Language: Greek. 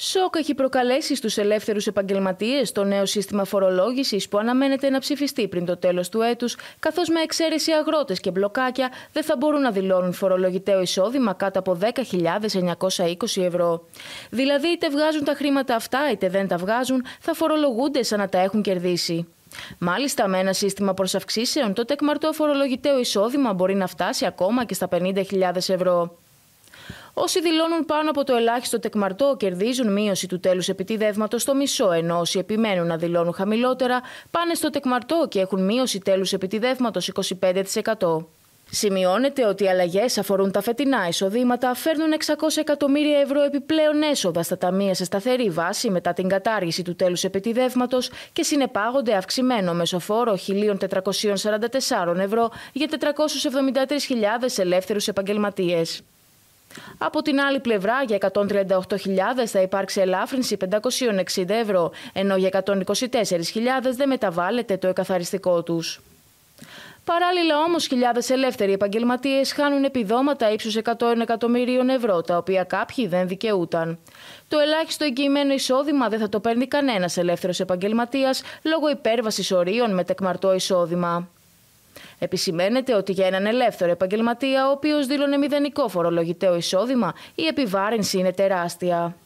Σοκ έχει προκαλέσει στους ελεύθερους επαγγελματίες το νέο σύστημα φορολόγησης που αναμένεται να ψηφιστεί πριν το τέλος του έτους, καθώς με εξαίρεση αγρότες και μπλοκάκια δεν θα μπορούν να δηλώνουν φορολογητέο εισόδημα κάτω από 10.920 ευρώ. Δηλαδή είτε βγάζουν τα χρήματα αυτά είτε δεν τα βγάζουν, θα φορολογούνται σαν να τα έχουν κερδίσει. Μάλιστα, με ένα σύστημα προσαυξήσεων, το τεκμαρτό φορολογητέο εισόδημα μπορεί να φτάσει ακόμα και στα 50.000 ευρώ. Όσοι δηλώνουν πάνω από το ελάχιστο τεκμαρτό κερδίζουν μείωση του τέλους επιτιδεύματος στο μισό, ενώ όσοι επιμένουν να δηλώνουν χαμηλότερα πάνε στο τεκμαρτό και έχουν μείωση τέλους επιτιδεύματος 25%. Σημειώνεται ότι οι αλλαγές αφορούν τα φετινά εισοδήματα, φέρνουν 600 εκατομμύρια ευρώ επιπλέον έσοδα στα ταμεία σε σταθερή βάση μετά την κατάργηση του τέλους επιτιδεύματος και συνεπάγονται αυξημένο μεσοφόρο 1.444 ευρώ για 473.000 ελεύθερους επαγγελματίες. Από την άλλη πλευρά, για 138.000 θα υπάρξει ελάφρυνση 560 ευρώ, ενώ για 124.000 δεν μεταβάλλεται το εκαθαριστικό τους. Παράλληλα όμως, χιλιάδες ελεύθεροι επαγγελματίες χάνουν επιδόματα ύψους 100 εκατομμυρίων ευρώ, τα οποία κάποιοι δεν δικαιούταν. Το ελάχιστο εγγυημένο εισόδημα δεν θα το παίρνει κανένας ελεύθερος επαγγελματίας λόγω υπέρβασης ορίων με τεκμαρτό εισόδημα. Επισημαίνεται ότι για έναν ελεύθερο επαγγελματία, ο οποίος δήλωνε μηδενικό φορολογητέο εισόδημα, η επιβάρυνση είναι τεράστια.